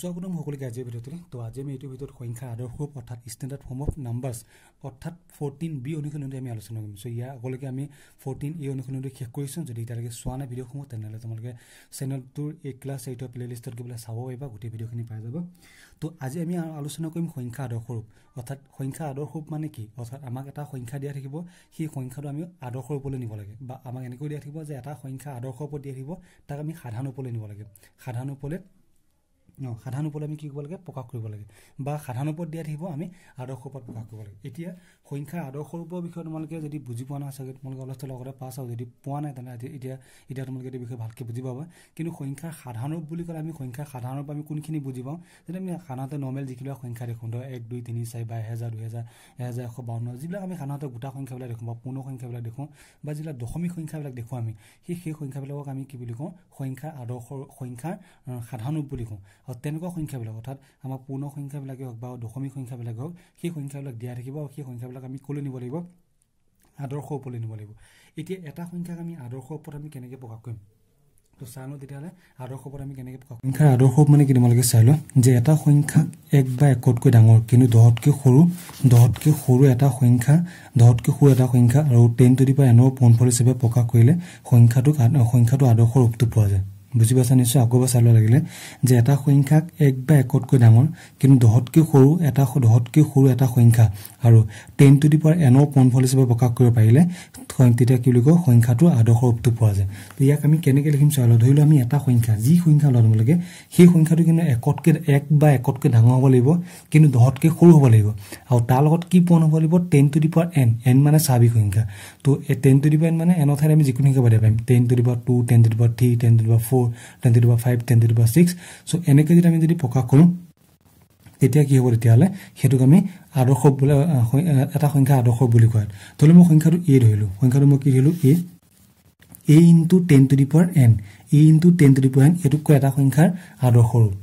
আছোঁ আপোনাৰ সকলোকে আজিৰ ভিডিঅ'টোলৈ তো আজি আমি এইটো ভিডিঅ'ত সংখ্যা আদৰ্শ অৰ্থাৎ ষ্টেণ্ডাৰ্ড ফৰ্ম অফ নাম্বাৰ্ছ অৰ্থাৎ ফৰ্টিন বি অনুশীলনটো আমি আলোচনা কৰিম চ' ইয়াৰ আগলৈকে আমি ফৰ্টিন এ অনুশীলনটো শেষ কৰিছোঁ যদি এতিয়ালৈকে চোৱা নাই ভিডিঅ'সমূহ তেনেহ'লে তোমালোকে চেনেলটোৰ এই ক্লাছ এইটৰ প্লে'লিষ্টত গৈ পেলাই চাব পাৰিবা গোটেই ভিডিঅ'খিনি পাই যাব তো আজি আমি আলোচনা কৰিম সংখ্যা আদৰ্শ ৰূপ অৰ্থাৎ সংখ্যা আদৰ্শ ৰূপ মানে কি অৰ্থাৎ আমাক এটা সংখ্যা দিয়া থাকিব সেই সংখ্যাটো আমি আদৰ্শৰ ওপৰলৈ নিব লাগে বা আমাক এনেকৈ দিয়া থাকিব যে এটা সংখ্যা আদৰ্শৰ ওপৰত দিয়া থাকিব তাক আমি সাধাৰণ ওপৰলৈ নিব লাগে সাধাৰণ ওপৰলৈ সাধাৰণ ওপৰত আমি কি কৰিব লাগে প্ৰকাশ কৰিব লাগে বা সাধাৰণ ওপৰত দিয়া থাকিব আমি আদৰ্শ ৰূপত প্ৰকাশ কৰিব লাগে এতিয়া সংখ্যাৰ আদৰ্শ ৰূপৰ বিষয়ে তোমালোকে যদি বুজি পোৱা নাই চাগে তোমালোকে অলপ লগতে পাছ আৰু যদি পোৱা নাই তেনেহ'লে এতিয়া এতিয়া তোমালোকে এইটো বিষয়ে ভালকৈ বুজি পাবা কিন্তু সংখ্যাৰ সাধাৰণ ৰূপ বুলি ক'লে আমি সংখ্যা সাধাৰণ ৰূপ আমি কোনখিনি বুজি পাওঁ যেনে আমি সাধাৰণতে নৰ্মেল যিখিনি সংখ্যা দেখোঁ ধৰক এক দুই তিনি চাৰি বা এহেজাৰ দুহেজাৰ এহেজাৰ এশ বাৱন্ন যিবিলাক আমি সাধাৰণতে গোটা সংখ্যাবিলাক দেখোঁ বা পূৰ্ণ সংখ্যাবিলাক দেখোঁ বা যিবিলাক দশমিক সংখ্যাবিলাক দেখোঁ আমি সেই সেই সংখ্যাবিলাকক আমি কি বুলি কওঁ সংখ্যা আদৰ্শ সংখ্যাৰ সাধাৰণ ৰূপ বুলি কওঁ আৰু তেনেকুৱা সংখ্যাবিলাক অৰ্থাৎ আমাৰ পূৰ্ণ সংখ্যাবিলাকেই হওক বা দশমিক সংখ্যাবিলাকেই হওক সেই সংখ্যাবিলাক দিয়া থাকিব আৰু সেই সংখ্যাবিলাক আমি ক'লৈ নিব লাগিব আদৰ্শ ওপৰলৈ নিব লাগিব এতিয়া এটা সংখ্যাক আমি আদৰ্শৰ ওপৰত আমি কেনেকৈ প্ৰকাশ কৰিম ত' চাওঁ তেতিয়াহ'লে আদৰ্শ ওপৰত আমি কেনেকৈ প্ৰকাশ সংখ্যাৰ আদৰ্শ মানে কি তোমালোকে চাই লওঁ যে এটা সংখ্যা এক বা একতকৈ ডাঙৰ কিন্তু দহতকৈ সৰু দহতকৈ সৰু এটা সংখ্যা দহতকৈ সৰু এটা সংখ্যা আৰু টেন টুৱেণ্টি পৰা এনৰ পোনফল হিচাপে প্ৰকাশ কৰিলে সংখ্যাটোক সংখ্যাটো আদৰ্শৰ ৰূপটো পোৱা যায় বুজি পাইছা নিশ্চয় আকৌ এবাৰ চাই ল'ব লাগিলে যে এটা সংখ্যাক এক বা একতকৈ ডাঙৰ কিন্তু দহতকৈ সৰু এটা দহতকৈ সৰু এটা সংখ্যা আৰু টেন টু দি পাৱাৰ এনৰ পণফল হিচাপে প্ৰকাশ কৰিব পাৰিলে তেতিয়া কি বুলি কয় সংখ্যাটো আদৰ্শ ৰূপটো পোৱা যায় ইয়াক আমি কেনেকৈ লিখিম চাই লওঁ ধৰি লওক আমি এটা সংখ্যা যি সংখ্যা লওঁ লাগে সেই সংখ্যাটো কিন্তু একতকৈ এক বা একতকৈ ডাঙৰ হ'ব লাগিব কিন্তু দহতকৈ সৰু হ'ব লাগিব আৰু তাৰ লগত কি পূৰণ হ'ব লাগিব ten to the power n n মানে স্বাভাৱিক সংখ্যা তো ten to the power n মানে এনৰ ঠাইত আমি যিকোনো সংখ্যা পাতিব পাৰিম ten to the power two ten to the power three ten to the power four twenty ten to বা five twenty two six so' এনেকৈ যদি আমি যদি প্ৰকাশ কৰোঁ তেতিয়া কি হ'ব তেতিয়াহ'লে সেইটোক আমি আদৰ্শ বোলে এটা সংখ্যা আদৰ্শ বুলি কয় লওক মই সংখ্যাটো এ ধৰিলোঁ সংখ্যাটো মই কি ধৰিলোঁ a a into ten to the power n a into ten to the power n কয় এটা সংখ্যাৰ আদৰ্শ ৰূপ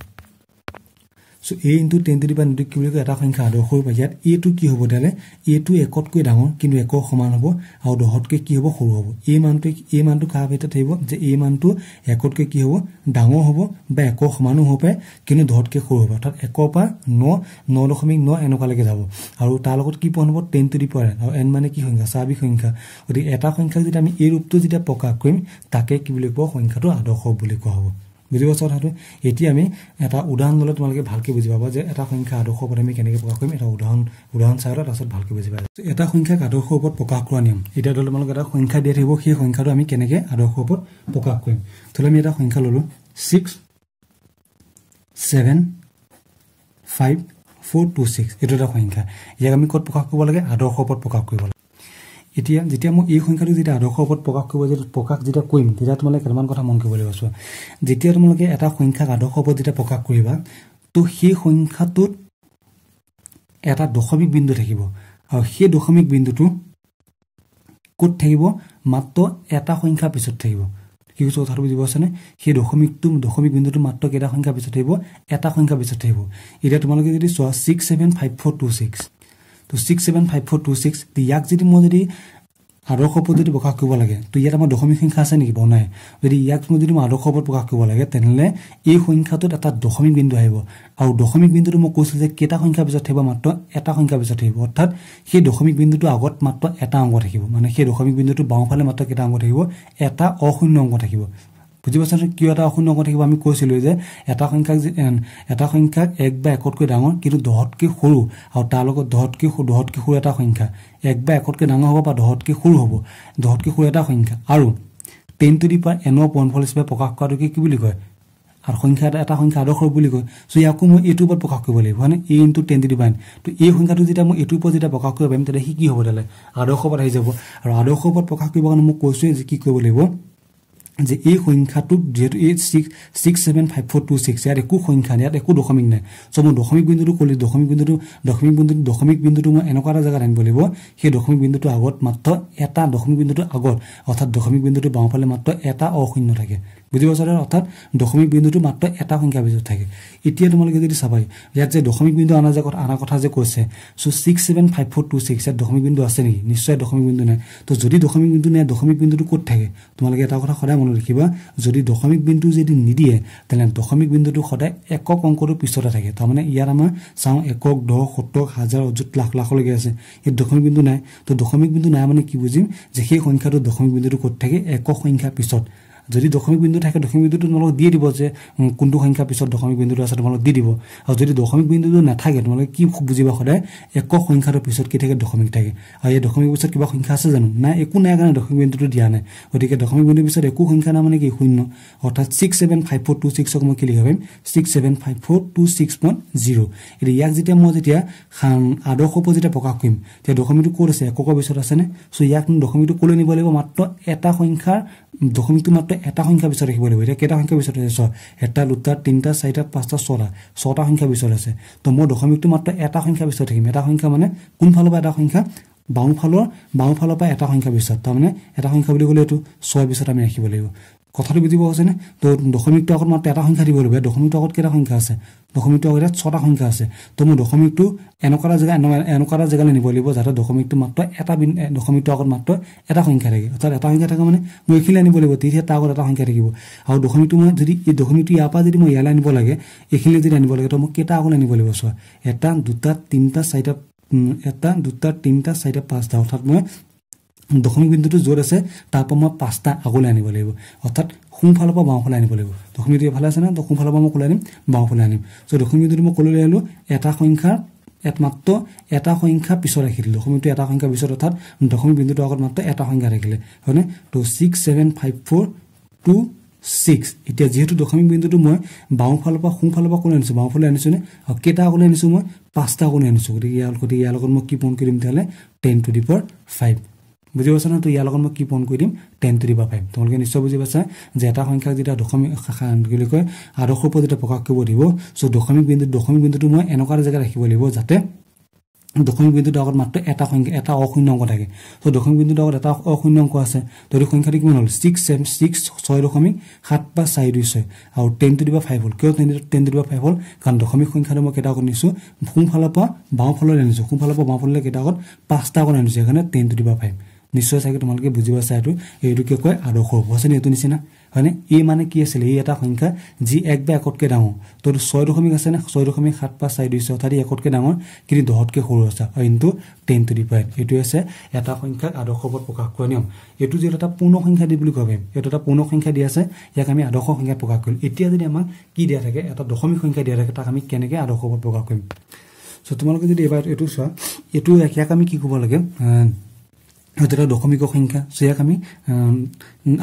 so' a into ten twenty power নদী কি বুলি কয় এটা সংখ্যা আদৰ্শ হৈ পায় ইয়াত এটো কি হ'ব তেতিয়াহ'লে এটো একতকৈ ডাঙৰ কিন্তু একৰ সমান হ'ব আৰু দহতকৈ কি হ'ব সৰু হ'ব এই মানটোৱে এই মানটো কাৰ ভিতৰত থাকিব যে এই মানটো একতকৈ কি হ'ব ডাঙৰ হ'ব বা একৰ সমানো হ'ব পাৰে কিন্তু দহতকৈ সৰু হ'ব অৰ্থাৎ একৰ পৰা ন ন দশমিক ন এনেকুৱালৈকে যাব আৰু তাৰ লগত কি পোৱা হ'ব টেন টুৱেণ্টি পাৰ এন আৰু এন মানে কি সংখ্যা স্বাভাৱিক সংখ্যা গতিকে এটা সংখ্যাক যেতিয়া আমি এই ৰূপটো যেতিয়া প্ৰকাশ কৰিম তাকে কি বুলি কোৱা সংখ্যাটো আদৰ্শ বুলি কোৱা হ'ব বুজি বুজিব কথাটো এতিয়া আমি এটা উদাহৰণ ল'লে তোমালোকে ভালকৈ বুজি পাবা যে এটা সংখ্যা আদৰ্শৰ ওপৰত আমি কেনেকৈ প্ৰকাশ কৰিম এটা উদাহৰণ উদাহৰণ চাই তাৰপিছত ভালকৈ বুজি পাব এটা সংখ্যাক আদৰ্শ ওপৰত প্ৰকাশ কৰা নিয়ম এতিয়া ধৰি লওক তোমালোকে এটা সংখ্যা দিয়া থাকিব সেই সংখ্যাটো আমি কেনেকৈ আদৰ্শৰ ওপৰত প্ৰকাশ কৰিম ধৰি লওক আমি এটা সংখ্যা ল'লোঁ six seven five four two six এইটো এটা সংখ্যা ইয়াক আমি ক'ত প্ৰকাশ কৰিব লাগে আদৰ্শৰ ওপৰত প্ৰকাশ কৰিব লাগে এতিয়া যেতিয়া মই এই সংখ্যাটো যেতিয়া আদৰ্শ ওপৰত প্ৰকাশ কৰিব যেতিয়া প্ৰকাশ যেতিয়া কৰিম তেতিয়া তোমালোকে কেইটামান কথা মন কৰিবলৈ আছোঁ যেতিয়া তোমালোকে এটা সংখ্যাক আদৰ্শ ওপৰত যেতিয়া প্ৰকাশ কৰিবা তো সেই সংখ্যাটোত এটা দশমিক বিন্দু থাকিব আৰু সেই দশমিক বিন্দুটো ক'ত থাকিব মাত্ৰ এটা সংখ্যাৰ পিছত থাকিব কি কৈছে কথাটো বুজিব আছেনে সেই দশমিকটো দশমিক বিন্দুটো মাত্ৰ কেইটা সংখ্যাৰ পিছত থাকিব এটা সংখ্যাৰ পিছত থাকিব এতিয়া তোমালোকে যদি চোৱা six seven five four two six two six seven five four two six ইয়াক যদি মই যদি আদৰ্শ যদি প্ৰকাশ কৰিব লাগে ত' ইয়াত আমাৰ দশমিক সংখ্যা আছে নেকি বনাই যদি ইয়াক মই যদি মই আদৰ্শ পদ প্ৰকাশ কৰিব লাগে তেনেহ'লে এই সংখ্যাটোত এটা দশমিক বিন্দু আহিব আৰু দশমিক বিন্দুটো মই কৈছিলোঁ যে কেইটা সংখ্যাৰ পিছত থাকিব মাত্ৰ এটা সংখ্যাৰ পিছত থাকিব অৰ্থাৎ সেই দশমিক বিন্দুটো আগত মাত্ৰ এটা অংগ থাকিব মানে সেই দশমিক বিন্দুটো বাওঁফালে মাত্ৰ কেইটা অংগ থাকিব এটা অশূন্য অংগ থাকিব বুজি পাইছানে কিয় এটা অশূন্য অংক থাকিব আমি কৈছিলোঁ যে এটা সংখ্যাক এটা সংখ্যাক এক বা একতকৈ ডাঙৰ কিন্তু দহতকৈ সৰু আৰু তাৰ লগত দহতকৈ দহতকৈ সৰু এটা সংখ্যা এক বা একতকৈ ডাঙৰ হ'ব বা দহতকৈ সৰু হ'ব দহতকৈ সৰু এটা সংখ্যা আৰু টেন টু দি পাৱাৰ এনৰ পইণ্টফল হিচাপে প্ৰকাশ কৰাটো কি বুলি কয় আৰু সংখ্যা এটা এটা সংখ্যা আদৰ্শ বুলি কয় চ' ইয়াকো মই এইটোৰ ওপৰত প্ৰকাশ কৰিব লাগিব হয়নে a into ten to the power n ত' এই সংখ্যাটো যেতিয়া মই এইটোৰ ওপৰত যেতিয়া প্ৰকাশ কৰিব পাৰিম তেতিয়া সি কি হ'ব তেতিয়াহ'লে আদৰ্শ ওপৰত আহি যাব আৰু আদৰ্শ ওপৰত প্ৰকাশ কৰিব কাৰণে মোক কৈছোঁৱেই যে কি কৰিব লাগিব যে এই সংখ্যাটোত যিহেতু এই six six seven five four two six ইয়াত একো সংখ্যা নাই ইয়াত একো দশমিক নাই চ' মই দশমিক বিন্দুটো ক'লো দশমিক বিন্দুটো দশমিক বিন্দুটো দশমিক বিন্দুটো মই এনেকুৱা এটা জেগাত আনিব লাগিব সেই দশমিক বিন্দুটোৰ আগত মাত্ৰ এটা দশমিক বিন্দুটোৰ আগত অৰ্থাৎ দশমিক বিন্দুটোৰ বাওঁফালে মাত্ৰ এটা অশূন্য থাকে বুজি পাইছা অৰ্থাৎ দশমিক বিন্দুটো মাত্ৰ এটা সংখ্যাৰ ভিতৰত থাকে এতিয়া তোমালোকে যদি চাবাই ইয়াত যে দশমিক বিন্দু অনা যে অনা কথা যে কৈছে so' six seven five four two six ইয়াত দশমিক বিন্দু আছে নেকি নিশ্চয় দশমিক বিন্দু নাই তো যদি দশমিক বিন্দু নাই দশমিক বিন্দুটো ক'ত থাকে তোমালোকে এটা কথা সদায় মনত ৰাখিবা যদি দশমিক বিন্দু যদি নিদিয়ে তেনে দশমিক বিন্দুটো সদায় একক অংকটোৰ পিছতে থাকে তাৰমানে ইয়াত আমাৰ চাওঁ একক দহ সত্তৰ হাজাৰ অযুত লাখ লাখলৈকে আছে ইয়াত দশমিক বিন্দু নাই তো দশমিক বিন্দু নাই মানে কি বুজিম যে সেই সংখ্যাটো দশমিক বিন্দুটো ক'ত থাকে একক সংখ্যাৰ পিছত যদি দশমিক বিন্দু থাকে দশমিক বিন্দুটো তোমালোকক দি দিব যে কোনটো সংখ্যা পিছত দশমিক বিন্দুটো আছে তোমালোকক দি দিব আৰু যদি দশমিক বিন্দুটো নাথাকে তোমালোকে কি বুজিবা সদায় একক সংখ্যাটোৰ পিছত কি থাকে দশমিক থাকে আৰু এই দশমিক পিছত কিবা সংখ্যা আছে জানো নাই একো নাই কাৰণে দশমিক বিন্দুটো দিয়া নাই গতিকে দশমিক বিন্দুৰ পিছত একো সংখ্যা নাই মানে কি শূন্য অৰ্থাৎ six seven five four two ছিক্সক মই কি লিখা পাৰিম six seven five four two six point zero' এতিয়া ইয়াক যেতিয়া মই যেতিয়া আদৰ্শ ওপৰত যেতিয়া প্ৰকাশ কৰিম তেতিয়া দশমিটো ক'ত আছে এককৰ পিছত আছেনে চ' ইয়াক দশমিটো ক'লৈ নিব লাগিব মাত্ৰ এটা সংখ্যাৰ দশমিকটো মাত্ৰ এটা সংখ্যা বিচাৰি ৰাখিব লাগিব এতিয়া কেইটা সংখ্যা বিচাৰি আছে এটা দুটা তিনিটা চাৰিটা পাঁচটা ছটা ছটা সংখ্যা বিচাৰি আছে তো মই দশমিকটো মাত্ৰ এটা সংখ্যা বিচাৰি থাকিম এটা সংখ্যা মানে কোনফালৰ পৰা এটা সংখ্যা বাওঁফালৰ বাওঁফালৰ পৰা এটা সংখ্যা বিচাৰ তাৰমানে এটা সংখ্যা বুলি ক'লে এইটো ছয় বিচাৰত আমি ৰাখিব লাগিব কথাটো বুজিব হৈছেনে দশমিক টকত মাত্ৰ এটা সংখ্যা দিব লাগিব দশমিক টকত কেইটা সংখ্যা আছে দশমিক টকত ইয়াত ছটা সংখ্যা আছে ত' মোৰ দশমিকটো এনেকুৱা এটা জেগা এনেকুৱা এটা জেগালৈ নিব লাগিব যাতে দশমিকটো মাত্ৰ এটা দশমিক টকত মাত্ৰ এটা সংখ্যা থাকে অৰ্থাৎ এটা সংখ্যা থাকে মানে মই এইখিনি আনিব লাগিব তেতিয়া তাৰ আগত এটা সংখ্যা থাকিব আৰু দশমিকটো মই যদি এই দশমিকটো ইয়াৰ পৰা যদি মই ইয়ালৈ আনিব লাগে এইখিনিলৈ যদি আনিব লাগে তো মই কেইটা আগলৈ আনিব লাগিব চোৱা এটা দুটা তিনিটা চাৰিটা এটা দুটা তিনিটা চাৰিটা পাঁচটা অৰ্থাৎ মই দশম বিন্দুটো য'ত আছে তাৰ পৰা মই পাঁচটা আগলৈ আনিব লাগিব অৰ্থাৎ সোঁফালৰ পৰা বাওঁফালে আনিব লাগিব দশম বিন্দু এফালে আছে ন ত' সোমফালৰ পৰা মই ক'লৈ আনিম বাওঁফালে আনিম চ' দশম বিন্দুটো মই ক'লৈ আনিলোঁ এটা সংখ্যাৰ একমাত্ৰ এটা সংখ্যা পিছত ৰাখিলোঁ দশম এটা সংখ্যা পিছত অৰ্থাৎ দশম বিন্দুটোৰ আগত মাত্ৰ এটা সংখ্যা ৰাখিলে হয়নে ত' six seven five four two six এতিয়া যিহেতু দশমিক বিন্দুটো মই বাওঁফালৰ পৰা সোঁফালৰ পৰা কোনে আনিছোঁ বাওঁফালে নে আৰু কেইটা আগলৈ আনিছোঁ মই পাঁচটা আগলৈ আনিছোঁ গতিকে ইয়াৰ গতিকে ইয়াৰ লগত মই কি পূৰণ দিম তেতিয়াহ'লে টেন টু দি পৰ ফাইভ বুজি পাইছানে তো ইয়াৰ লগত মই কি পূৰণ কৰি দিম টেন টু দি বা ফাইভ তোমালোকে নিশ্চয় বুজি পাইছা যে এটা সংখ্যাক যেতিয়া দশমিক কি কয় আদৰ্শৰ ওপৰত যেতিয়া প্ৰকাশ কৰিব দিব চ' দশমিক বিন্দু দশমিক বিন্দুটো মই এনেকুৱা এটা জেগাত ৰাখিব লাগিব যাতে দশমিক বিন্দুটোৰ আগত মাত্ৰ এটা সংখ্যা এটা অশূন্য অংক থাকে চ' দশমিক বিন্দুটোৰ আগত এটা অশূন্য অংক আছে যদি সংখ্যাটো কিমান হ'ল ছিক্স ছেভ ছিক্স ছয় দশমিক সাত বা চাৰি দুই ছয় আৰু টেন টু দিবা ফাইভ হ'ল কিয় টেন টেন টু দিবা ফাইভ হ'ল কাৰণ দশমিক সংখ্যাটো মই কেইটা আগত নিছোঁ সোঁফালৰ পৰা বাওঁফালে আনিছোঁ সোঁফালৰ পৰা বাওঁফাললৈ কেইটা আগত পাঁচটা আগত আনিছোঁ সেইকাৰণে টেন টু দিবা ফাইভ নিশ্চয় চাগে তোমালোকে বুজি পাইছা এইটো কি কয় আদৰ্শ হৈছে এইটো নিচিনা হয়নে এই মানে কি আছিলে এই এটা সংখ্যা যি এক বা একতকৈ ডাঙৰ তো ছয় দশমিক আছে নে ছয় দশমিক সাত পাঁচ চাৰি দুই ছয় অৰ্থাৎ একতকৈ ডাঙৰ কিন্তু দহতকৈ সৰু আছে ইনটো টেন টু দি পাৰ এইটো হৈছে এটা সংখ্যাক আদৰ্শ ওপৰত প্ৰকাশ কৰা নিয়ম এইটো যিহেতু এটা পূৰ্ণ সংখ্যা দি বুলি ক'ব পাৰিম এইটো এটা পূৰ্ণ সংখ্যা দিয়া আছে ইয়াক আমি আদৰ্শ সংখ্যাত প্ৰকাশ কৰিম এতিয়া যদি আমাক কি দিয়া থাকে এটা দশমিক সংখ্যা দিয়া থাকে তাক আমি কেনেকৈ আদৰ্শ ওপৰত প্ৰকাশ কৰিম চ' তোমালোকে যদি এইবাৰ এইটো চোৱা এইটো ইয়াক আমি কি ক'ব লাগে সেইটো এটা দশমিক সংখ্যা চ' ইয়াক আমি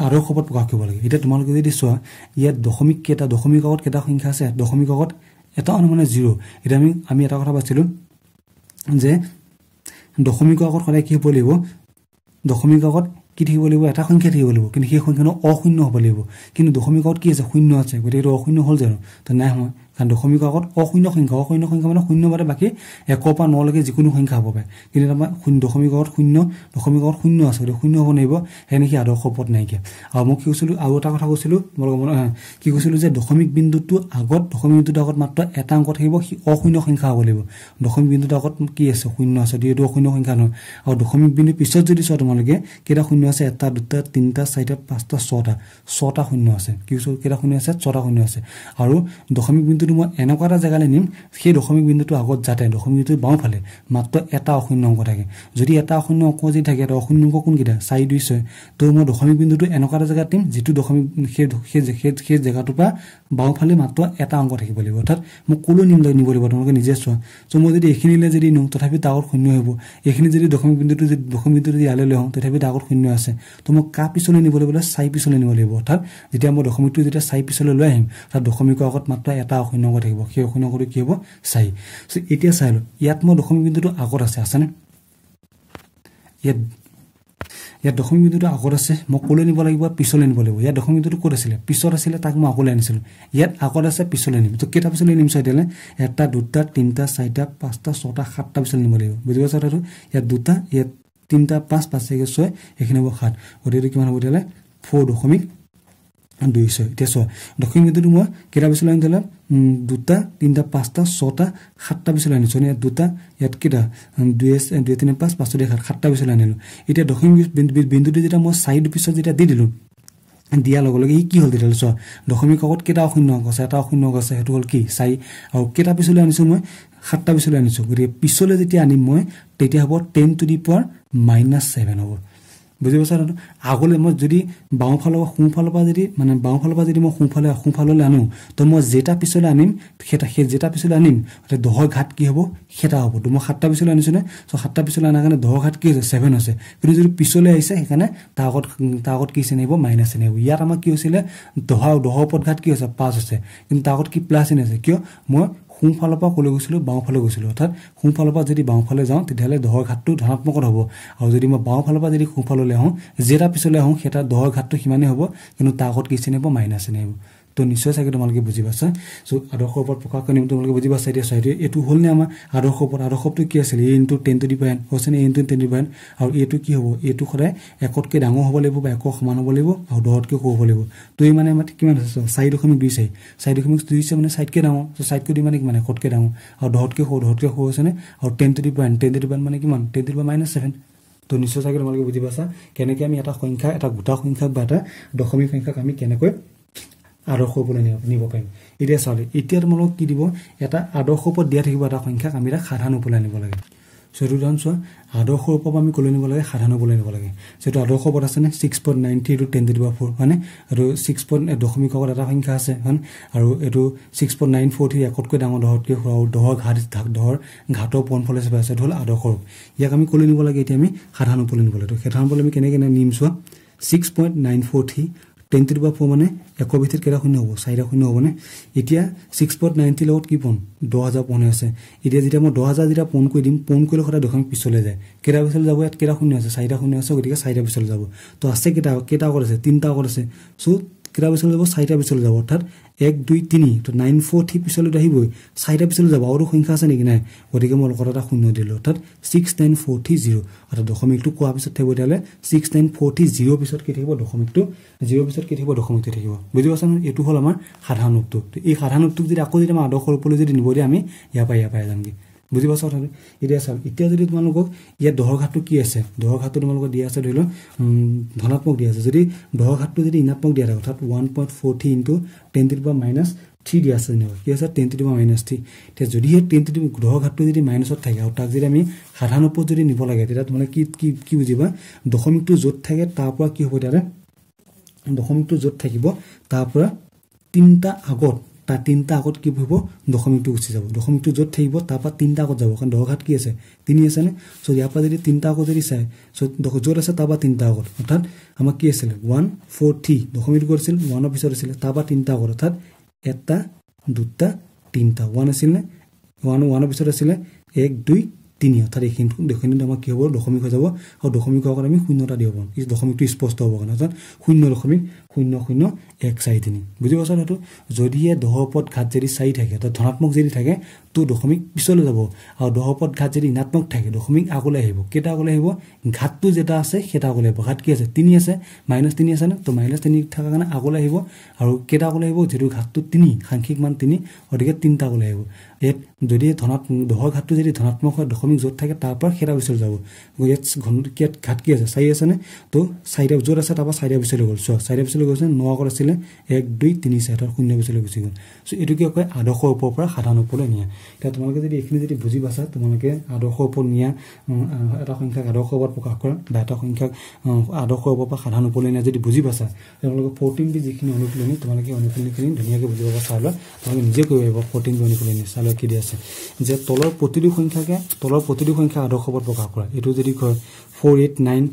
আৰু শব্দত প্ৰকাশ কৰিব লাগে এতিয়া তোমালোকে যদি চোৱা ইয়াত দশমিক কেইটা দশমিক আগত কেইটা সংখ্যা আছে দশমিক আগত এটা অনুমানে জিৰ' এতিয়া আমি আমি এটা কথা পাইছিলোঁ যে দশমিক আগত সদায় কি হ'ব লাগিব দশমিক আগত কি থাকিব লাগিব এটা সংখ্যা থাকিব লাগিব কিন্তু সেই সংখ্যাটো অশূন্য হ'ব লাগিব কিন্তু দশমিক আগত কি আছে শূন্য আছে গতিকে এইটো অশূন্য হ'ল জানো তো নাই সময় কাৰণ দশমিক আগত অশূন্য সংখ্যা অশূন্য সংখ্যা মানে শূন্য মানে বাকী একৰ পৰা নলৈকে যিকোনো সংখ্যা হ'ব পাৰে কিন্তু আমাৰ দশমিক আগত শূন্য দশমিক আগত শূন্য আছে গতিকে শূন্য হ'ব লাগিব সেই নেকি আদৰ্শ পথ নাইকিয়া আৰু মই কি কৈছিলোঁ আৰু এটা কথা কৈছিলোঁ কি কৈছিলোঁ যে দশমিক বিন্দুটো আগত দশমিক বিন্দুটোৰ আগত মাত্ৰ এটা অংক থাকিব সি অশূন্য সংখ্যা হ'ব লাগিব দশমিক বিন্দুটোৰ আগত কি আছে শূন্য আছে যদি এইটো অশূন্য সংখ্যা নহয় আৰু দশমিক বিন্দুৰ পিছত যদি চোৱা তোমালোকে কেইটা শূন্য আছে এটা দুটা তিনিটা চাৰিটা পাঁচটা ছটা ছটা শূন্য আছে কি কৈছোঁ কেইটা শূন্য আছে ছটা শূন্য আছে আৰু দশমিক বিন্দু বিন্দুটো মই এনেকুৱা এটা জেগালৈ নিম সেই দশমিক বিন্দুটো আগত যাতে দশমিক বিন্দুটো বাওঁফালে মাত্ৰ এটা অশূন্য অংক থাকে যদি এটা অশূন্য অংক যদি থাকে এটা অশূন্য অংক কোনকেইটা চাৰি দুই ছয় ত' মই দশমিক বিন্দুটো এনেকুৱা এটা জেগাত নিম যিটো দশমিক সেই সেই সেই জেগাটোৰ পৰা বাওঁফালে মাত্ৰ এটা অংক থাকিব লাগিব অৰ্থাৎ মোক কলৈ নিম লৈ নিব লাগিব তোমালোকে নিজে চোৱা চ' মই যদি এইখিনিলৈ যদি নিওঁ তথাপি তাৰ আগত শূন্য হ'ব এইখিনি যদি দশমিক বিন্দুটো যদি দশমিক বিন্দুটো যদি ইয়ালৈ লৈ লওঁ তথাপি তাৰ আগত শূন্য আছে ত' মই কাহ পিছলৈ নিব লাগিব চাৰি পিছলৈ নিব লাগিব অৰ্থাৎ যেতিয়া মই দশমিকটো যেতিয়া চাৰি পিছলৈ লৈ আহিম তাত দশমিকৰ আগত মাত্ৰ এটা শূন্যকৈ থাকিব সেই শূন্যকটো কি হ'ব চাৰি চ' এতিয়া চাই লওঁ ইয়াত মই দশমিক বিন্দুটো আগত আছে আছেনে ইয়াত ইয়াত দশমিক বিন্দুটো আগত আছে মই ক'লৈ নিব লাগিব পিছলৈ নিব লাগিব ইয়াত দশমী বিন্দুটো ক'ত আছিলে পিছত আছিলে তাক মই আগলৈ আনিছিলোঁ ইয়াত আগত আছে পিছলৈ আনিম ত' কেইটা পিছলৈ নিম চাই তেনে এটা দুটা তিনিটা চাৰিটা পাঁচটা ছটা সাতটা পিছলৈ নিব লাগিব বুজি পাইছা তাতো ইয়াত দুটা ইয়াত তিনিটা পাঁচ পাঁচ ছয় সেইখিনি হ'ব সাত গতিকে কিমান হ'ব তেতিয়াহ'লে ফ'ৰ দশমিক দুইশয় এতিয়া চোৱা দক্ষিণ মেদিনীত মই কেইটা বিচাৰি থ'লে দুটা তিনিটা পাঁচটা ছটা সাতটা বিচাৰি আনিছোঁ ইয়াত দুটা ইয়াত কেইটা দুই দুই তিনি পাঁচ পাঁচ ছয় সাত সাতটা বিচাৰি আনিলোঁ এতিয়া দক্ষিণ বিন্দুটো যেতিয়া মই চাৰিদ পিছত যেতিয়া দি দিলোঁ দিয়াৰ লগে লগে ই কি হ'ল তেতিয়াহ'লে চোৱা দশমী কাকত কেইটা অশূন্যক আছে এটা অশূন্যক আছে সেইটো হ'ল কি চাৰি আৰু কেইটা পিছলৈ আনিছোঁ মই সাতটা পিছলৈ আনিছোঁ গতিকে পিছলৈ যেতিয়া আনিম মই তেতিয়া হ'ব টেন টু দি পোৱাৰ মাইনাছ ছেভেন হ'ব বুজি পাইছা দাদা আগলৈ মই যদি বাওঁফালৰ পৰা সোঁফালৰ পৰা যদি মানে বাওঁফালৰ পৰা যদি মই সোঁফালে সোঁফাললৈ আনো তো মই যেটা পিছলৈ আনিম সেইটা সেই যেটা পিছলৈ আনিম তাতে দহৰ ঘাট কি হ'ব সেটা হ'ব তো মই সাতটা পিছলৈ আনিছো নে চ' সাতটা পিছলৈ অনাৰ কাৰণে দহৰ ঘাট কি হৈছে ছেভেন হৈছে কিন্তু যদি পিছলৈ আহিছে সেইকাৰণে তাৰ আগত তাৰ আগত কি চিনি আহিব মাইনাছ চিনি আহিব ইয়াত আমাৰ কি হৈছিলে দহ দহৰ ওপৰত ঘাট কি হৈছে পাঁচ হৈছে কিন্তু তাৰ আগত কি প্লাছ চিনি আছে কিয় মই সোঁফালৰ পৰা ক'লৈ গৈছিলোঁ বাওঁফালে গৈছিলোঁ অৰ্থাৎ সোঁফালৰ পৰা যদি বাওঁফালে যাওঁ তেতিয়াহ'লে দহৰ ঘাটটো ধনাত্মকত হ'ব আৰু যদি মই বাওঁফালৰ পৰা যদি সোঁফাললৈ আহোঁ যেটা পিছলৈ আহোঁ সেই তাত দহৰ ঘাটটো সিমানেই হ'ব কিন্তু তাৰ আগত কি চিনি আহিব মাইনাছ চিনি তো নিশ্চয় চাগে তোমালোকে বুজি পাইছা চ' আদৰ্শৰ ওপৰত প্ৰকাশ কৰি তোমালোকে বুজি পাইছা এতিয়া চাই দিয়া এইটো হ'লনে আমাৰ আদৰ্শৰ ওপৰত আদৰ্শটো কি আছিল এ ইনটো টেন টু দি হৈছে নে এ ইনটো টেন দি আৰু এইটো কি হ'ব এইটো সদায় একতকৈ ডাঙৰ হ'ব লাগিব বা একৰ সমান হ'ব লাগিব আৰু দহতকৈ সৰু হ'ব লাগিব তো এই মানে আমাৰ কিমান হৈছে চাৰি দশমিক দুই চাৰি চাৰি দশমিক দুই চাৰি মানে চাইডকৈ ডাঙৰ চ' চাইডকৈ দি মানে কিমান একতকৈ ডাঙৰ আৰু দহতকৈ সৰু দহতকৈ সৰু হৈছেনে আৰু ten to the ten to the মানে কিমান ten to the minus seven তো নিশ্চয় চাগে তোমালোকে বুজি পাইছা কেনেকৈ আমি এটা সংখ্যা এটা গোটা সংখ্যাক বা এটা দশমিক সংখ্যাক আমি কেনেকৈ আদৰ্শ ওপৰত নিব নিব পাৰিম এতিয়া চাওলি এতিয়া তোমালোকক কি দিব এটা আদৰ্শ ওপৰত দিয়া থাকিব এটা সংখ্যাক আমি এটা সাধাৰণ ওপৰলৈ আনিব লাগে চৈধ্য ধৰণ চোৱা আদৰ্শৰ ওপৰত আমি ক'লৈ নিব লাগে সাধাৰণ ওপৰলৈ নিব লাগে যিহেতু আদৰ্শ ওপৰত আছেনে ছিক্স পইণ্ট নাইণ্টি এইটো টেন টুৱেণ্টি ফ'ৰ হয়নে আৰু ছিক্স পইণ্ট দশমিক অকত এটা সংখ্যা আছে হয়নে আৰু এইটো six point nine four three একতকৈ ডাঙৰ দহতকৈ আৰু দহৰ ঘাট দহৰ ঘাটৰ পণফল হিচাপে আছে সেইটো হ'ল আদৰ্শ ৰূপ ইয়াক আমি ক'লৈ নিব লাগে এতিয়া আমি সাধাৰণ ওপৰলৈ নিব লাগে সাধাৰণ ওপৰলৈ আমি কেনেকৈ নিম চোৱা six point nine four three ten থ্ৰীৰ পৰা ফ'ৰ মানে এশৰ ভিতৰত কেইটা শূন্য হ'ব চাৰিটা শূন্য হ'বনে এতিয়া ছিক্স পইণ্ট নাইণ্টিৰ লগত কি পোন দহ হাজাৰ পোন হৈ আছে এতিয়া যেতিয়া মই দহ হাজাৰ যেতিয়া পোন কৰি দিম পোন কৰিলে সদায় দুখন পিছলৈ যায় কেইটা পিছলৈ যাব ইয়াত কেইটা শূন্য আছে চাৰিটা শূন্য আছে গতিকে চাৰিটা পিছলৈ যাব তো আছে কেইটা কেইটা অকল আছে তিনিটা অকল আছে চ' কেইটা পিছলৈ যাব চাৰিটা পিছলৈ যাব অৰ্থাৎ এক দুই তিনি তো নাইন ফ'ৰ থ্ৰী পিছলৈ আহিবই চাৰিটা পিছলৈ যাব আৰু সংখ্যা আছে নেকি নাই গতিকে মই লগত এটা শূন্য দিলোঁ অৰ্থাৎ six nine four three zero' অৰ্থাৎ দশমিকটো কোৱাৰ পিছত থাকিব তেতিয়াহ'লে six nine four three zero' পিছত কি থাকিব দশমিকটো জিৰ' পিছত কি থাকিব দশমিকটো থাকিব বুজি পাইছা নহয় এইটো হ'ল আমাৰ সাধাৰণ উত্তৰ এই সাধাৰণ উত্তৰ যদি আকৌ যদি আমাৰ আদৰ্শ ৰূপলৈ যদি নিব দিয়ে আমি ইয়াৰ পৰা ইয়াৰ পৰাই যামগৈ বুজি পাইছা কথাটো এতিয়া চাওক এতিয়া যদি তোমালোকক ইয়াত দহৰ ঘাটটো কি আছে দহৰ ঘাটটো তোমালোকক দিয়া আছে ধৰি লওক ধনাত্মক দিয়া আছে যদি দহৰ ঘাটটো যদি ইনাত্মক দিয়া থাকে অৰ্থাৎ one point four three into ten to পৰা মাইনাছ থ্ৰী দিয়া আছে যেনিবা কি আছে টেন টু পৰা মাইনাছ থ্ৰী এতিয়া যদিহে টেন টু দহৰ ঘাটটো যদি মাইনাছত থাকে আৰু তাক যদি আমি সাধাৰণ ওপৰত যদি নিব লাগে তেতিয়া তোমালোকে কি কি কি বুজিবা দশমিকটো য'ত থাকে তাৰ পৰা কি হ'ব তেতিয়াহ'লে দশমিকটো য'ত থাকিব তাৰ পৰা তিনিটা আগত তাৰ তিনিটা আগত কি ভৰিব দশমীটো গুচি যাব দশমীটো য'ত থাকিব তাৰপৰা তিনিটা আগত যাব কাৰণ দহঘাত কি আছে তিনি আছেনে চ' ইয়াৰ পৰা যদি তিনিটা আগত যদি চাই চ' য'ত আছে তাৰপৰা তিনিটা আগত অৰ্থাৎ আমাৰ কি আছিলে ওৱান ফ'ৰ থ্ৰী দশমীটো আছিল ওৱানৰ পিছত আছিলে তাৰপৰা তিনিটা আগত অৰ্থাৎ এটা দুটা তিনিটা ওৱান আছিল নে ওৱান ওৱানৰ পিছত আছিলে এক দুই তিনি অৰ্থাৎ এইখিনি দেখিনিত আমাৰ কি হ'ব দশমিক হৈ যাব আৰু দশমিক হোৱাৰ কাৰণে আমি এটা দিব পাৰোঁ দশমিকটো স্পষ্ট হ'ব কাৰণে অৰ্থাৎ শূন্য দশমিক শূন্য শূন্য এক চাৰি তিনি বুজি পাইছা সেইটো যদিহে দহ পদ ঘাট যদি চাৰি থাকে অৰ্থাৎ ধনাত্মক যদি থাকে তো দশমিক পিছলৈ যাব আৰু দহ পদ ঘাট যদি ঋণাত্মক থাকে দশমিক আগলৈ আহিব কেইটা আগলৈ আহিব ঘাটটো যেটা আছে সেইটা আগলৈ আহিব ঘাট কি আছে তিনি আছে মাইনাছ তিনি আছে ন ত' মাইনাছ তিনি থকাৰ কাৰণে আগলৈ আহিব আৰু কেইটা আগলৈ আহিব যিহেতু ঘাটটো তিনি সাংখ্যিক মান তিনি গতিকে তিনিটা আগলৈ আহিব ইয়াত যদি ধনাত্মক দহৰ ঘাটটো যদি ধনাত্মক হয় দশমিক আমি য'ত থাকে তাৰ পৰা সেইটা বিচাৰি যাব ইয়াত ঘন ইয়াত ঘাট কি আছে চাৰি আছেনে তো চাৰিটা য'ত আছে তাৰপৰা চাৰিটা বিচাৰি গ'ল চোৱা চাৰিটা বিচাৰি গৈছে ন নোৱাকৰ আছিলে এক দুই তিনি চাৰিটা শূন্য বিচাৰি গুচি গ'ল চ' এইটো কি কয় আদৰ্শৰ ওপৰৰ পৰা সাধাৰণ ওপৰলৈ নিয়া এতিয়া তোমালোকে যদি এইখিনি যদি বুজি পাইছা তোমালোকে আদৰ্শৰ ওপৰত নিয়া এটা সংখ্যাক আদৰ্শ ওপৰত প্ৰকাশ কৰা বা এটা সংখ্যাক আদৰ্শ ওপৰৰ পৰা সাধাৰণ ওপৰলৈ নিয়া যদি বুজি পাইছা তোমালোকে ফৰ্টিন বি যিখিনি অনুশীলনী তোমালোকে অনুশীলনীখিনি ধুনীয়াকৈ বুজি পাবা চাই লোৱা তোমালোকে নিজে কৰিব পাৰিব ফৰ্টিন বি অনুশীলনী চাই লোৱা কি দিয়া আছে যে তলৰ প্ৰতিটো সংখ্যাকে তলৰ দলৰ প্ৰতিটো সংখ্যা আদৰ্শবোৰ প্ৰকাশ কৰা এইটো যদি কয় ফ'ৰ এইট নাইন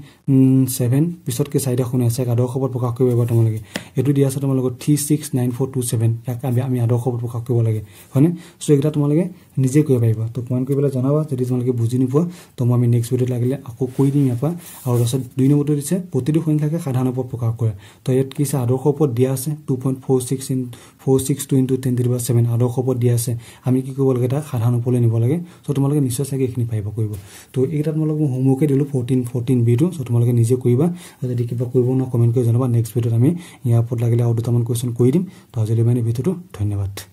ছেভেন পিছত চাৰিটা শুনি আছে আদৰ্শ পদ প্ৰকাশ কৰিব পাৰিব তোমালোকে এইটো দিয়া আছে তোমালোকৰ three six nine four two seven ইয়াক আমি আমি আদৰ্শ পথ প্ৰকাশ কৰিব লাগে হয়নে চ' এইকেইটা তোমালোকে নিজে কৰিব পাৰিবা ত' পইণ্ট কৰিবলৈ জনাবা যদি তোমালোকে বুজি নোপোৱা ত' মই আমি নেক্সট ভিডিঅ'ত লাগিলে আকৌ কৰি দিম ইয়াৰ পৰা আৰু তাৰপিছত দুই নম্বৰটো দিছে প্ৰতিটো সংখ্যাকে সাধাৰণ ওপৰত প্ৰকাশ কৰে তো ইয়াত কি আছে আদৰ্শ ওপৰত দিয়া আছে two point four six in four six two into ten three বা ছেভেন আদৰ্শ ওপৰত দিয়া আছে আমি কি কৰিব লাগে তাক সাধাৰণ ওপৰলৈ নিব লাগে চ' তোমালোকে নিশ্চয় চাগে এইখিনি পাৰিব কৰিব তো এইকেইটা তোমালোকক মই হোমৱৰ্কে দিলোঁ ফৰ্টিন ফৰ্টিন বিটো চ' তোমালোকে তোমালোকে নিজে কৰিবা যদি কিবা কৰিব নোৱাৰা কমেণ্ট কৰি জনাবা নেক্সট ভিডিঅ'ত আমি ইয়াৰ ওপৰত লাগিলে আৰু দুটামান কুৱেশ্যন কৰি দিম তো আজিলৈ মানে ভিডিঅ'টো ধন্যবাদ